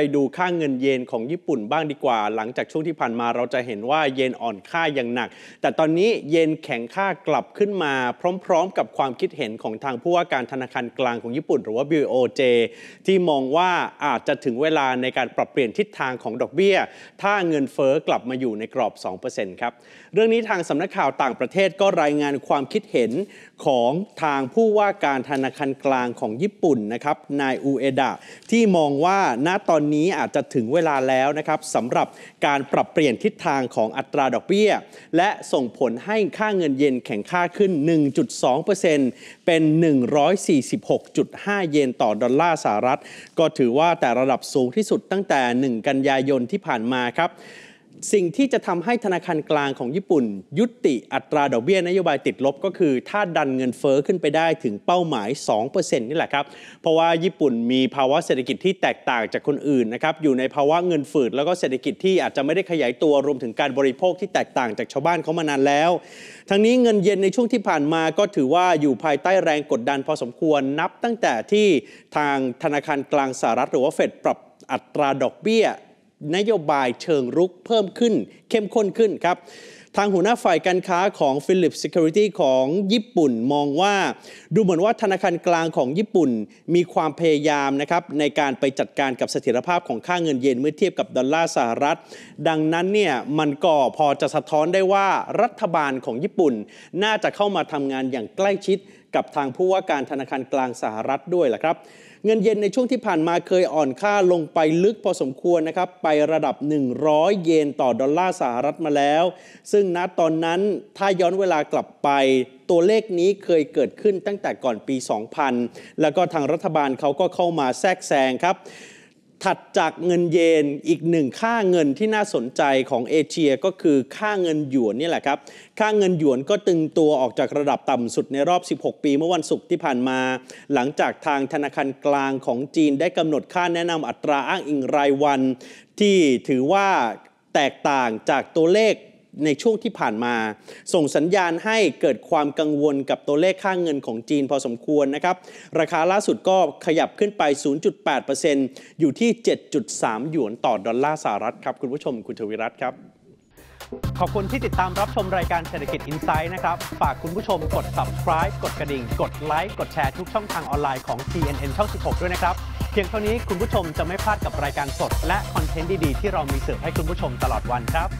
ไปดูค่าเงินเยนของญี่ปุ่นบ้างดีกว่า หลังจากช่วงที่ผ่านมาเราจะเห็นว่าเยนอ่อนค่าอย่างหนัก แต่ตอนนี้เยนแข็งค่ากลับขึ้นมา พร้อม ๆ กับความคิดเห็นของทางผู้ว่าการธนาคารกลางของญี่ปุ่น หรือว่า BOJ ที่มองว่าอาจจะถึงเวลาในการปรับเปลี่ยนทิศทางของดอกเบี้ย ถ้าเงินเฟอ้อกลับมาอยู่ในกรอบ 2%ครับเรื่องนี้ทางสำนักข่าวต่างประเทศก็รายงานความคิดเห็นของทางผู้ว่าการธนาคารกลางของญี่ปุ่นนะครับนายอูเอดะที่มองว่าณตอนันนี้อาจจะถึงเวลาแล้วนะครับสำหรับการปรับเปลี่ยนทิศทางของอัตราดอกเบี้ย และส่งผลให้ค่าเงินเยนแข็งค่าขึ้น 1.2%เป็น 146.5 เยนต่อดอลลาร์สหรัฐ ก็ถือว่าแต่ระดับสูงที่สุดตั้งแต่ 1 กันยายนที่ผ่านมาครับสิ่งที่จะทำให้ธนาคารกลางของญี่ปุ่นยุติอัตราดอกเบี้ยนโยบายติดลบก็คือถ้าดันเงินเฟอ้อขึ้นไปได้ถึงเป้าหมาย 2%นี่แหละครับ เพราะว่าญี่ปุ่นมีภาวะเศรษฐกิจที่แตกต่างจากคนอื่นนะครับอยู่ในภาวะเงินฝืดแล้วก็เศรษฐกิจที่อาจจะไม่ได้ขยายตัวรวมถึงการบริโภคที่แตกต่างจากชาวบ้านเขามานานแล้ว ทั้งนี้เงินเยนในช่วงที่ผ่านมาก็ถือว่าอยู่ภายใต้แรงกดดันพอสมควรนับ ตั้งแต่ที่ทางธนาคารกลางสหรัฐหรือว่าเฟดปรับอัตราดอกเบี้ยนโยบายเชิงรุกเพิ่มขึ้นเข้มข้นขึ้นครับ ทางหัวหน้าฝ่ายการค้าของฟิลิป Security ของญี่ปุ่นมองว่าดูเหมือนว่าธนาคารกลางของญี่ปุ่นมีความพยายามนะครับในการไปจัดการกับเสถียรภาพของค่าเงินเยนเมื่อเทียบกับดอลลาร์สหรัฐ ดังนั้นเนี่ยมันก็พอจะสะท้อนได้ว่ารัฐบาลของญี่ปุ่นน่าจะเข้ามาทำงานอย่างใกล้ชิดกับทางผู้ว่าการธนาคารกลางสหรัฐด้วยแหละครับ เงินเย็นในช่วงที่ผ่านมาเคยอ่อนค่าลงไปลึกพอสมควรนะครับไประดับ 100 เยนต่อดอลลาร์สหรัฐมาแล้ว ซึ่งณตอนนั้นถ้าย้อนเวลากลับไป ตัวเลขนี้เคยเกิดขึ้นตั้งแต่ก่อนปี 2000 แล้วก็ทางรัฐบาลเขาก็เข้ามาแทรกแซงครับถัดจากเงินเยนอีกหนึ่งค่าเงินที่น่าสนใจของเอเชียก็คือค่าเงินหยวนนี่แหละครับ ค่าเงินหยวนก็ตึงตัวออกจากระดับต่ำสุดในรอบ 16 ปีเมื่อวันศุกร์ที่ผ่านมา หลังจากทางธนาคารกลางของจีนได้กำหนดค่าแนะนำอัตราอ้างอิงรายวัน ที่ถือว่าแตกต่างจากตัวเลขในช่วงที่ผ่านมา ส่งสัญญาณให้เกิดความกังวลกับตัวเลขค่างเงินของจีนพอสมควรนะครับ ราคาล่าสุดก็ขยับขึ้นไป 0.8%อยู่ที่ 7.3 หยวนต่อดอลลาร์สหรัฐครับ คุณผู้ชมคุณทวิรัตครับ ขอบคุณที่ติดตามรับชมรายการเศรษฐกิจอินไซด์นะครับ ฝากคุณผู้ชมกด subscribe กดกระดิ่ง กดไลค์ กดแชร์ทุกช่องทางออนไลน์ของ t n n ช่อง 16 ด้วยนะครับเพียงเท่านี้คุณผู้ชมจะไม่พลาดกับรายการสด และคอนเทนต์ดีๆที่เรามีเสิร์ฟให้คุณผู้ชมตลอดวันครับ